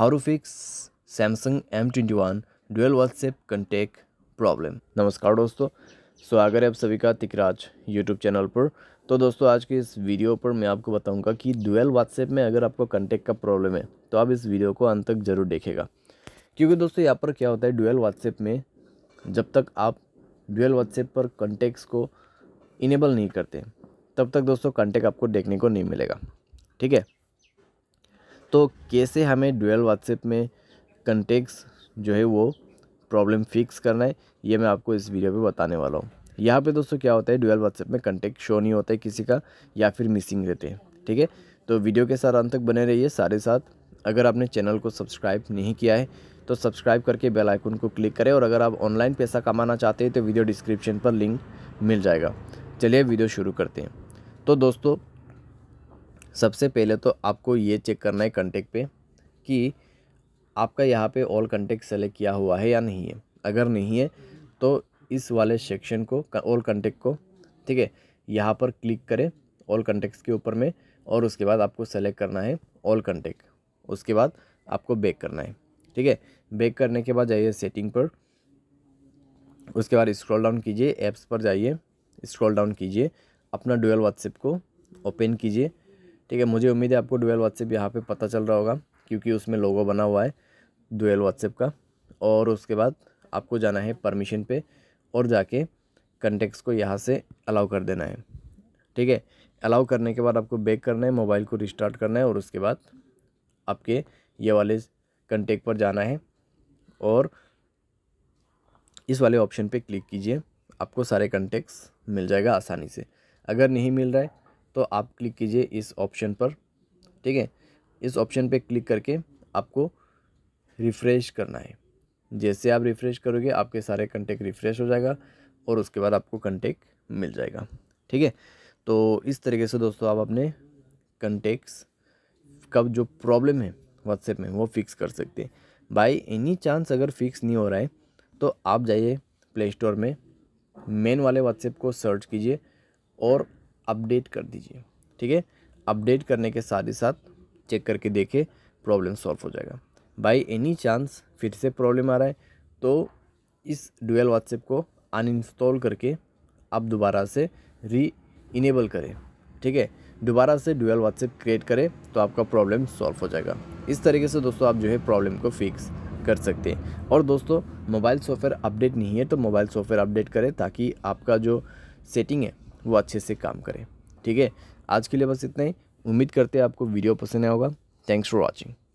how to fix Samsung M twenty one dual WhatsApp contact problem नमस्कार दोस्तों स्वागत है आप सभी का तिकराज यूट्यूब चैनल पर तो दोस्तों आज के इस वीडियो पर मैं आपको बताऊंगा कि डुअल व्हाट्सएप में अगर आपको कंटेक्ट का प्रॉब्लम है तो आप इस वीडियो को अंत तक ज़रूर देखेगा क्योंकि दोस्तों यहाँ पर क्या होता है डुअल व्हाट्सएप में जब तक आप डुअल व्हाट्सएप पर कंटेक्ट को इनेबल नहीं करते तब तक दोस्तों कंटेक्ट आपको देखने को नहीं मिलेगा ठीक है तो कैसे हमें डुअल व्हाट्सएप में कंटेक्स जो है वो प्रॉब्लम फिक्स करना है ये मैं आपको इस वीडियो पे बताने वाला हूँ यहाँ पे दोस्तों क्या होता है डुअल व्हाट्सएप में कंटेक्ट शो नहीं होता है किसी का या फिर मिसिंग रहते हैं ठीक है तो वीडियो के साथ अंत तक बने रहिए सारे साथ अगर आपने चैनल को सब्सक्राइब नहीं किया है तो सब्सक्राइब करके बेल आइकन को क्लिक करें और अगर आप ऑनलाइन पैसा कमाना चाहते हैं तो वीडियो डिस्क्रिप्शन पर लिंक मिल जाएगा चलिए वीडियो शुरू करते हैं तो दोस्तों सबसे पहले तो आपको ये चेक करना है कंटेक्ट पे कि आपका यहाँ पे ऑल कंटेक्ट सेलेक्ट किया हुआ है या नहीं है अगर नहीं है तो इस वाले सेक्शन को ऑल कंटेक्ट को ठीक है यहाँ पर क्लिक करें ऑल कंटेक्ट के ऊपर में और उसके बाद आपको सेलेक्ट करना है ऑल कंटेक्ट उसके बाद आपको बैक करना है ठीक है बैक करने के बाद जाइए सेटिंग पर उसके बाद स्क्रॉल डाउन कीजिए ऐप्स पर जाइए स्क्रॉल डाउन कीजिए अपना डुअल व्हाट्सएप को ओपन कीजिए ठीक है मुझे उम्मीद है आपको डुएल व्हाट्सएप यहाँ पे पता चल रहा होगा क्योंकि उसमें लोगो बना हुआ है डुएल व्हाट्सएप का और उसके बाद आपको जाना है परमिशन पे और जाके कंटेक्ट को यहाँ से अलाउ कर देना है ठीक है अलाउ करने के बाद आपको बैक करना है मोबाइल को रिस्टार्ट करना है और उसके बाद आपके ये वाले कंटेक्ट पर जाना है और इस वाले ऑप्शन पे क्लिक कीजिए आपको सारे कंटेक्ट्स मिल जाएगा आसानी से अगर नहीं मिल रहा है तो आप क्लिक कीजिए इस ऑप्शन पर ठीक है इस ऑप्शन पे क्लिक करके आपको रिफ़्रेश करना है जैसे आप रिफ़्रेश करोगे आपके सारे कंटेक्ट रिफ़्रेश हो जाएगा और उसके बाद आपको कंटेक्ट मिल जाएगा ठीक है तो इस तरीके से दोस्तों आप अपने कंटेक्ट्स का जो प्रॉब्लम है व्हाट्सएप में वो फिक्स कर सकते हैं बाई एनी चांस अगर फिक्स नहीं हो रहा है तो आप जाइए प्ले स्टोर में मेन वाले व्हाट्सएप को सर्च कीजिए और अपडेट कर दीजिए ठीक है अपडेट करने के साथ ही साथ चेक करके देखें प्रॉब्लम सॉल्व हो जाएगा बाई एनी चांस फिर से प्रॉब्लम आ रहा है तो इस डुअल व्हाट्सएप को अनइंस्टॉल करके आप दोबारा से री इनेबल करें ठीक है दोबारा से डुअल व्हाट्सएप क्रिएट करें तो आपका प्रॉब्लम सॉल्व हो जाएगा इस तरीके से दोस्तों आप जो है प्रॉब्लम को फिक्स कर सकते हैं और दोस्तों मोबाइल सॉफ्टवेयर अपडेट नहीं है तो मोबाइल सॉफ्टवेयर अपडेट करें ताकि आपका जो सेटिंग है वो अच्छे से काम करें ठीक है आज के लिए बस इतना ही उम्मीद करते हैं आपको वीडियो पसंद आया होगा थैंक्स फॉर वॉचिंग